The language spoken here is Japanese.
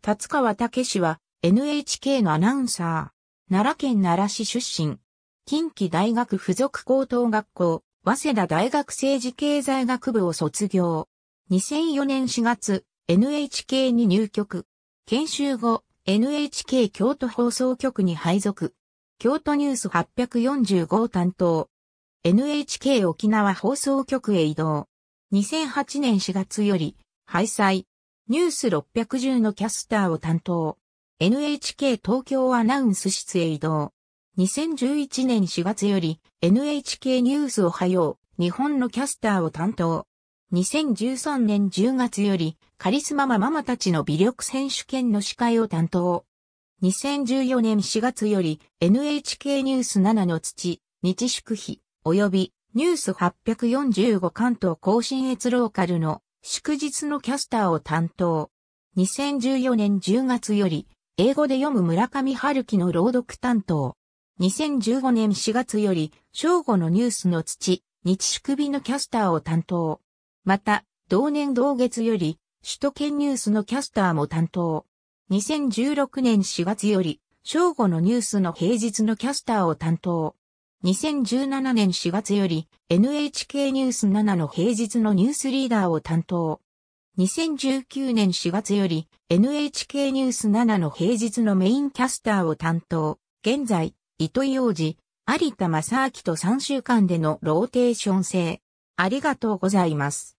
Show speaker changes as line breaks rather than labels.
達川武氏は NHK のアナウンサー、奈良県奈良市出身、近畿大学附属高等学校、早稲田大学政治経済学部を卒業。2004年4月、NHK に入局。研修後、NHK 京都放送局に配属。京都ニュース845担当。NHK 沖縄放送局へ移動。2008年4月より、廃災、ニュース610のキャスターを担当。NHK 東京アナウンス室へ移動。2011年4月より NHK ニュースおはよう日本のキャスターを担当。2013年10月よりカリスマママたちの微力選手権の司会を担当。2014年4月より NHK ニュース7の土、日祝日、及びニュース845関東甲信越ローカルの祝日のキャスターを担当。2014年10月より、英語で読む村上春樹の朗読担当。2015年4月より、正午のニュースの土、日宿日のキャスターを担当。また、同年同月より、首都圏ニュースのキャスターも担当。2016年4月より、正午のニュースの平日のキャスターを担当。2017年4月より NHK ニュース7の平日のニュースリーダーを担当。2019年4月より NHK ニュース7の平日のメインキャスターを担当。現在、糸井王子、有田正明と3週間でのローテーション制。ありがとうございます。